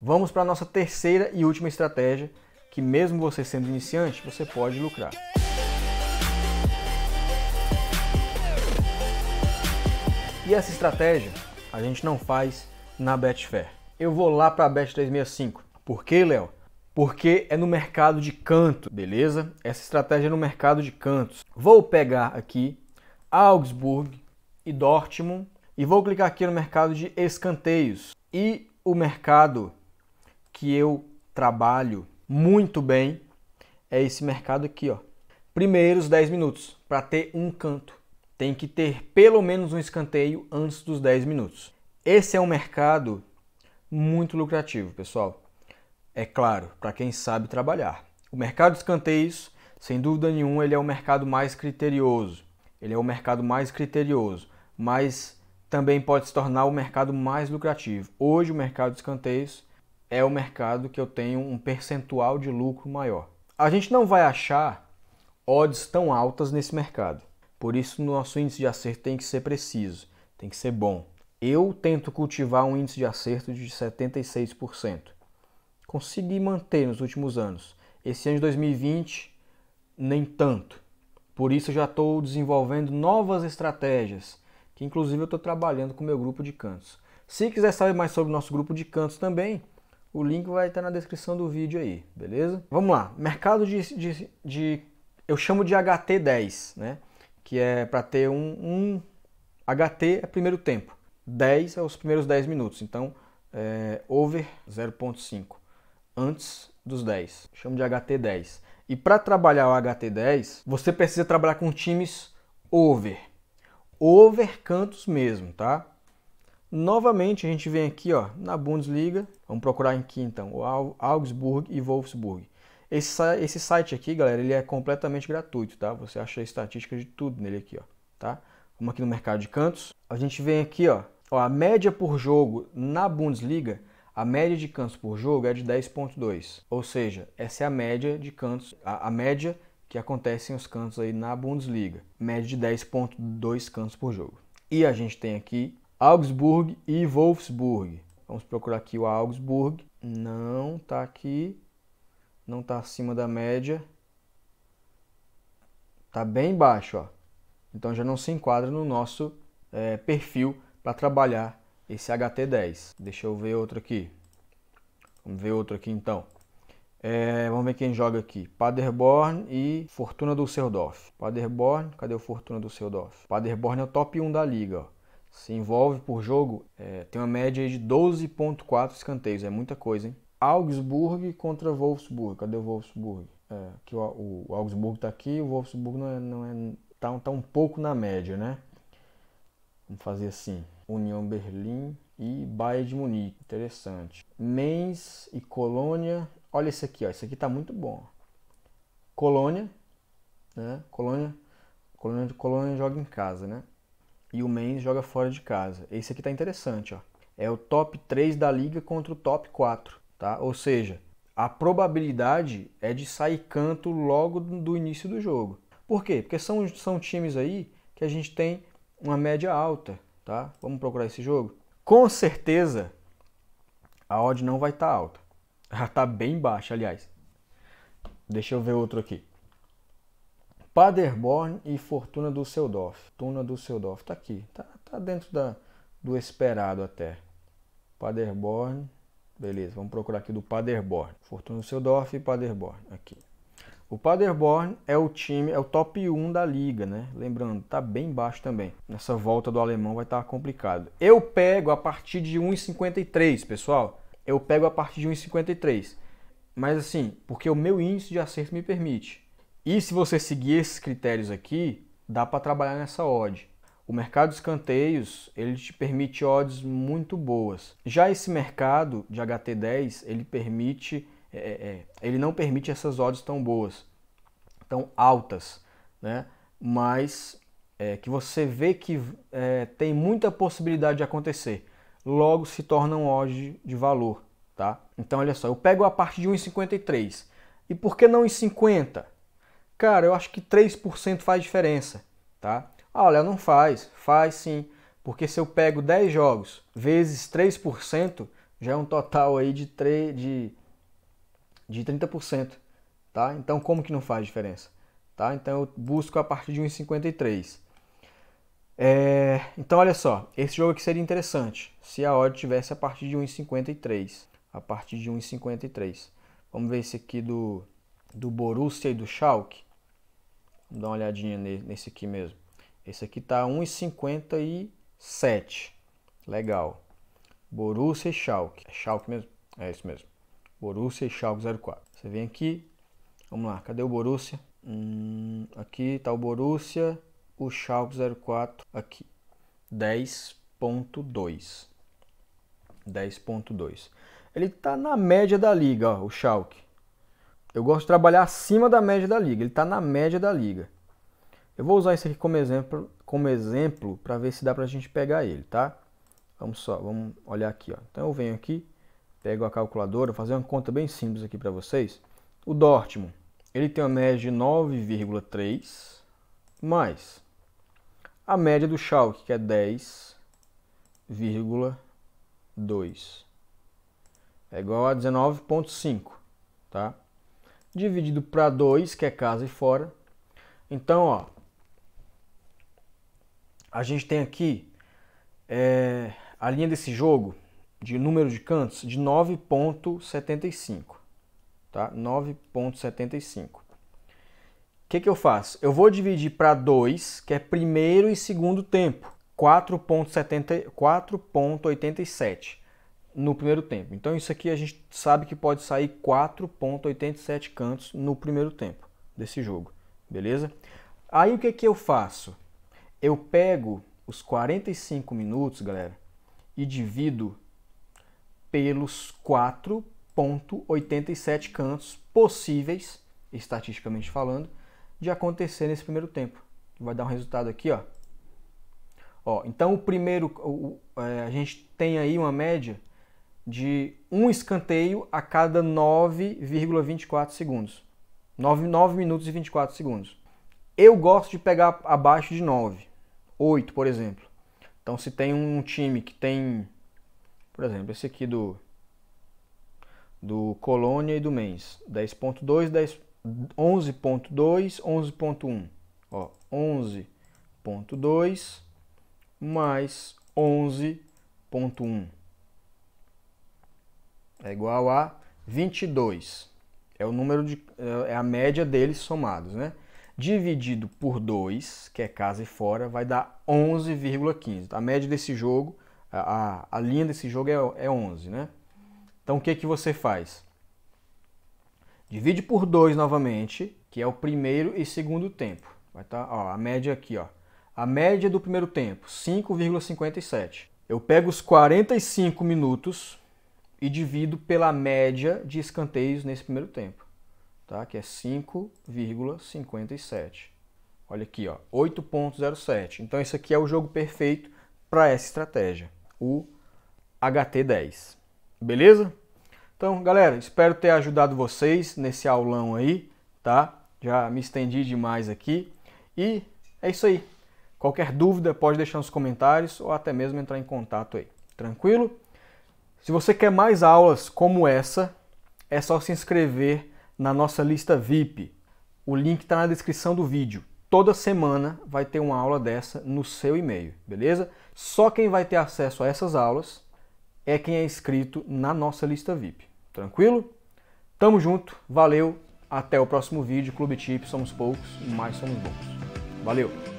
Vamos para a nossa terceira e última estratégia, que mesmo você sendo iniciante, você pode lucrar. E essa estratégia a gente não faz na Betfair. Eu vou lá para a Bet365. Por quê, Léo? Porque é no mercado de canto, beleza? Essa estratégia é no mercado de cantos. Vou pegar aqui Augsburg e Dortmund e vou clicar aqui no mercado de escanteios. E o mercado que eu trabalho muito bem é esse mercado aqui, ó. Primeiros 10 minutos para ter um canto. Tem que ter pelo menos um escanteio antes dos 10 minutos. Esse é um mercado muito lucrativo, pessoal. É claro, para quem sabe trabalhar. O mercado de escanteios, sem dúvida nenhuma, ele é o mercado mais criterioso. Ele é o mercado mais criterioso, mas também pode se tornar o mercado mais lucrativo. Hoje o mercado de escanteios é o mercado que eu tenho um percentual de lucro maior. A gente não vai achar odds tão altas nesse mercado. Por isso, nosso índice de acerto tem que ser preciso, tem que ser bom. Eu tento cultivar um índice de acerto de 76%. Consegui manter nos últimos anos. Esse ano de 2020, nem tanto. Por isso, já estou desenvolvendo novas estratégias, que inclusive eu estou trabalhando com o meu grupo de cantos. Se quiser saber mais sobre o nosso grupo de cantos também, o link vai estar na descrição do vídeo aí, beleza? Vamos lá, mercado de, de, de eu chamo de HT10, né? Que é para ter um, um, HT é primeiro tempo, 10 é os primeiros 10 minutos, então é, over 0.5 antes dos 10. Chamo de HT10. E para trabalhar o HT10, você precisa trabalhar com times over, over cantos mesmo, tá? Novamente a gente vem aqui ó, na Bundesliga, vamos procurar em aqui então, o Augsburg e Wolfsburg. Esse, esse site aqui, galera, ele é completamente gratuito, tá? Você acha estatística de tudo nele aqui, ó, tá? Vamos aqui no mercado de cantos. A gente vem aqui, ó, ó a média por jogo na Bundesliga, a média de cantos por jogo é de 10.2, ou seja, essa é a média de cantos, a, a média que acontecem os cantos aí na Bundesliga, média de 10.2 cantos por jogo. E a gente tem aqui Augsburg e Wolfsburg. Vamos procurar aqui o Augsburg. Não tá aqui. Não tá acima da média. Tá bem baixo, ó. Então já não se enquadra no nosso é, perfil para trabalhar esse HT10. Deixa eu ver outro aqui. Vamos ver outro aqui então. É, vamos ver quem joga aqui. Paderborn e Fortuna do Düsseldorf. Paderborn, cadê o Fortuna do Düsseldorf? Paderborn é o top 1 da liga, ó se envolve por jogo, é, tem uma média de 12,4 escanteios, é muita coisa, hein? Augsburg contra Wolfsburg, cadê o Wolfsburg? É, que o, o Augsburg está aqui, o Wolfsburg não é, não é tá, tá um pouco na média, né? Vamos fazer assim: União Berlim e Bayern de Munique, interessante. Mainz e Colônia, olha esse aqui, ó, esse aqui tá muito bom. Colônia, né? Colônia, Colônia, Colônia joga em casa, né? e o Mainz joga fora de casa. Esse aqui tá interessante, ó. É o top 3 da liga contra o top 4, tá? Ou seja, a probabilidade é de sair canto logo do início do jogo. Por quê? Porque são, são times aí que a gente tem uma média alta, tá? Vamos procurar esse jogo? Com certeza a odd não vai estar tá alta. Ela tá bem baixa, aliás. Deixa eu ver outro aqui. Paderborn e Fortuna Düsseldorf. Fortuna Düsseldorf tá aqui, tá, tá dentro da, do esperado até. Paderborn, beleza, vamos procurar aqui do Paderborn. Fortuna Düsseldorf e Paderborn, aqui. O Paderborn é o time, é o top 1 da liga, né? Lembrando, tá bem baixo também. Nessa volta do alemão vai estar tá complicado. Eu pego a partir de 1,53, pessoal. Eu pego a partir de 1,53. Mas assim, porque o meu índice de acerto me permite. E se você seguir esses critérios aqui, dá para trabalhar nessa odd. O mercado de escanteios, ele te permite odds muito boas. Já esse mercado de HT10, ele permite, é, é, é, ele não permite essas odds tão boas, tão altas, né? Mas é, que você vê que é, tem muita possibilidade de acontecer. Logo se torna um de valor, tá? Então olha só, eu pego a parte de 1,53. E por que não em 50? Cara, eu acho que 3% faz diferença, tá? Ah, olha, não faz, faz sim, porque se eu pego 10 jogos vezes 3%, já é um total aí de 3 de de 30%, tá? Então como que não faz diferença? Tá? Então eu busco a partir de 1,53. É, então olha só, esse jogo aqui seria interessante se a odd tivesse a partir de 1,53, a partir de 1,53. Vamos ver esse aqui do do Borussia e do Schalke. Vamos dar uma olhadinha nesse aqui mesmo. Esse aqui tá 1,57. Legal. Borussia e Schalke. É Schalke mesmo? É isso mesmo. Borussia e Schalke 04. Você vem aqui. Vamos lá. Cadê o Borussia? Hum, aqui tá o Borussia. O Schalke 04 aqui. 10.2. 10.2. Ele tá na média da liga, ó, o Schalke. Eu gosto de trabalhar acima da média da liga. Ele está na média da liga. Eu vou usar isso aqui como exemplo, como exemplo para ver se dá para a gente pegar ele, tá? Vamos só, vamos olhar aqui, ó. Então eu venho aqui, pego a calculadora, vou fazer uma conta bem simples aqui para vocês. O Dortmund, ele tem uma média de 9,3 mais a média do Schalke, que é 10,2. É igual a 19,5, tá? dividido para 2, que é casa e fora. Então, ó, a gente tem aqui é, a linha desse jogo de número de cantos de 9.75, tá? 9.75. O que, que eu faço? Eu vou dividir para 2, que é primeiro e segundo tempo, 4.87 no primeiro tempo. Então isso aqui a gente sabe que pode sair 4.87 cantos no primeiro tempo desse jogo, beleza? Aí o que, que eu faço? Eu pego os 45 minutos, galera, e divido pelos 4.87 cantos possíveis, estatisticamente falando, de acontecer nesse primeiro tempo. Vai dar um resultado aqui, ó. ó então o primeiro, o, é, a gente tem aí uma média de um escanteio a cada 9,24 segundos. 9, 9 minutos e 24 segundos. Eu gosto de pegar abaixo de 9, 8, por exemplo. Então, se tem um time que tem, por exemplo, esse aqui do do Colônia e do Mens, 10.2, 10, 11.2, 11.1. 11.2 mais 11.1 é igual a 22. É o número de é, é a média deles somados, né? Dividido por 2, que é casa e fora, vai dar 11,15. A média desse jogo, a, a, linha desse jogo é, é 11, né? Então o que que você faz? Divide por 2 novamente, que é o primeiro e segundo tempo. Vai estar, tá, a média aqui, ó. A média do primeiro tempo, 5,57. Eu pego os 45 minutos e divido pela média de escanteios nesse primeiro tempo, tá? que é 5,57. Olha aqui, ó, 8,07. Então, isso aqui é o jogo perfeito para essa estratégia, o HT10. Beleza? Então, galera, espero ter ajudado vocês nesse aulão aí, tá? Já me estendi demais aqui. E é isso aí. Qualquer dúvida pode deixar nos comentários ou até mesmo entrar em contato aí. Tranquilo? Se você quer mais aulas como essa, é só se inscrever na nossa lista VIP. O link está na descrição do vídeo. Toda semana vai ter uma aula dessa no seu e-mail, beleza? Só quem vai ter acesso a essas aulas é quem é inscrito na nossa lista VIP. Tranquilo? Tamo junto, valeu, até o próximo vídeo. Clube Tip, somos poucos, mas somos bons. Valeu!